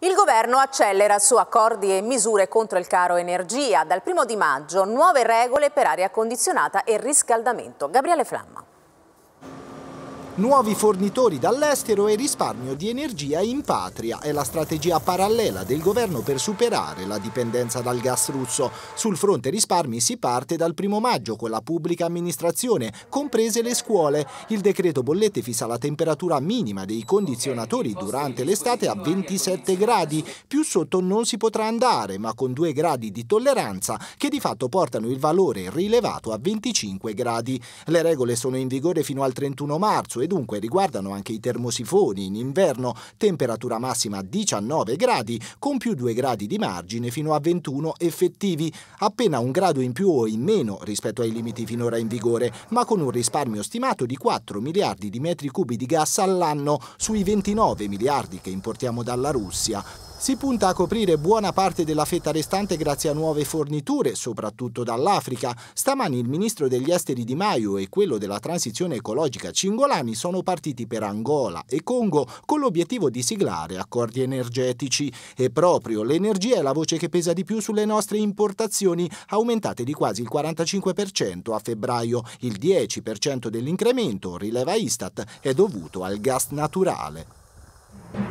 Il governo accelera su accordi e misure contro il caro energia. Dal primo di maggio nuove regole per aria condizionata e riscaldamento. Gabriele Flamma nuovi fornitori dall'estero e risparmio di energia in patria è la strategia parallela del governo per superare la dipendenza dal gas russo. Sul fronte risparmi si parte dal primo maggio con la pubblica amministrazione, comprese le scuole. Il decreto bollette fissa la temperatura minima dei condizionatori durante l'estate a 27 gradi, più sotto non si potrà andare, ma con due gradi di tolleranza che di fatto portano il valore rilevato a 25 gradi. Le regole sono in vigore fino al 31 marzo e dunque riguardano anche i termosifoni in inverno, temperatura massima 19 gradi, con più 2 gradi di margine fino a 21 effettivi, appena un grado in più o in meno rispetto ai limiti finora in vigore, ma con un risparmio stimato di 4 miliardi di metri cubi di gas all'anno sui 29 miliardi che importiamo dalla Russia. Si punta a coprire buona parte della fetta restante grazie a nuove forniture, soprattutto dall'Africa. Stamani il ministro degli esteri Di Maio e quello della transizione ecologica Cingolani sono partiti per Angola e Congo con l'obiettivo di siglare accordi energetici. E proprio l'energia è la voce che pesa di più sulle nostre importazioni, aumentate di quasi il 45% a febbraio. Il 10% dell'incremento, rileva Istat, è dovuto al gas naturale.